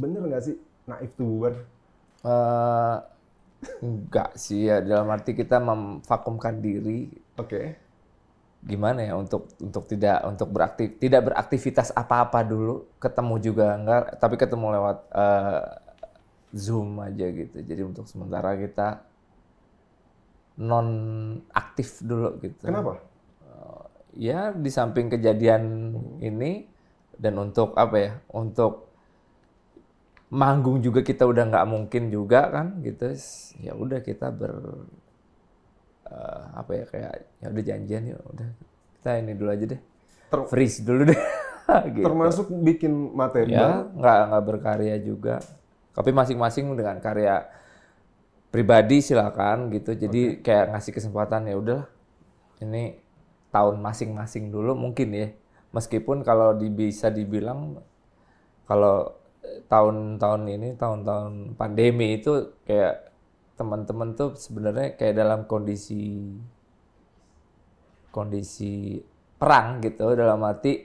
bener nggak sih naif tuh bubar? Uh, enggak sih ya dalam arti kita memvakumkan diri. Oke. Okay. Gimana ya untuk untuk tidak untuk beraktif tidak beraktivitas apa-apa dulu ketemu juga enggak tapi ketemu lewat uh, zoom aja gitu jadi untuk sementara kita non aktif dulu gitu. Kenapa? Uh, ya di samping kejadian hmm. ini dan untuk apa ya untuk manggung juga kita udah nggak mungkin juga kan gitu ya udah kita ber uh, apa ya kayak ya udah janjian ya udah kita ini dulu aja deh Ter freeze dulu deh gitu. termasuk bikin materi ya nggak nggak berkarya juga tapi masing-masing dengan karya pribadi silakan gitu jadi okay. kayak ngasih kesempatan ya udah ini tahun masing-masing dulu mungkin ya meskipun kalau di, bisa dibilang kalau tahun-tahun ini tahun-tahun pandemi itu kayak teman-teman tuh sebenarnya kayak dalam kondisi kondisi perang gitu dalam arti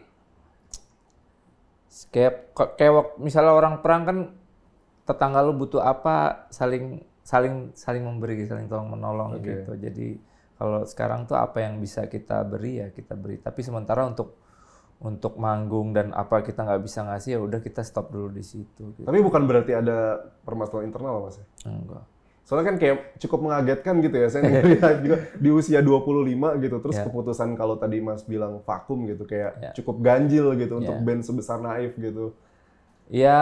kayak kayak misalnya orang perang kan tetangga lu butuh apa saling saling saling memberi saling tolong menolong okay. gitu jadi kalau sekarang tuh apa yang bisa kita beri ya kita beri tapi sementara untuk untuk manggung dan apa kita nggak bisa ngasih ya udah kita stop dulu di situ. Gitu. Tapi bukan berarti ada permasalahan internal mas ya? Enggak. Soalnya kan kayak cukup mengagetkan gitu ya, saya melihat juga di usia 25 gitu, terus yeah. keputusan kalau tadi Mas bilang vakum gitu, kayak yeah. cukup ganjil gitu yeah. untuk ya. band sebesar Naif gitu. Ya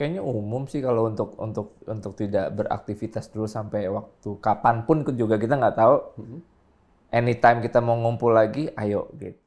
kayaknya umum sih kalau untuk untuk untuk tidak beraktivitas dulu sampai waktu kapanpun juga kita nggak tahu. Mm-hmm. Anytime kita mau ngumpul lagi, ayo gitu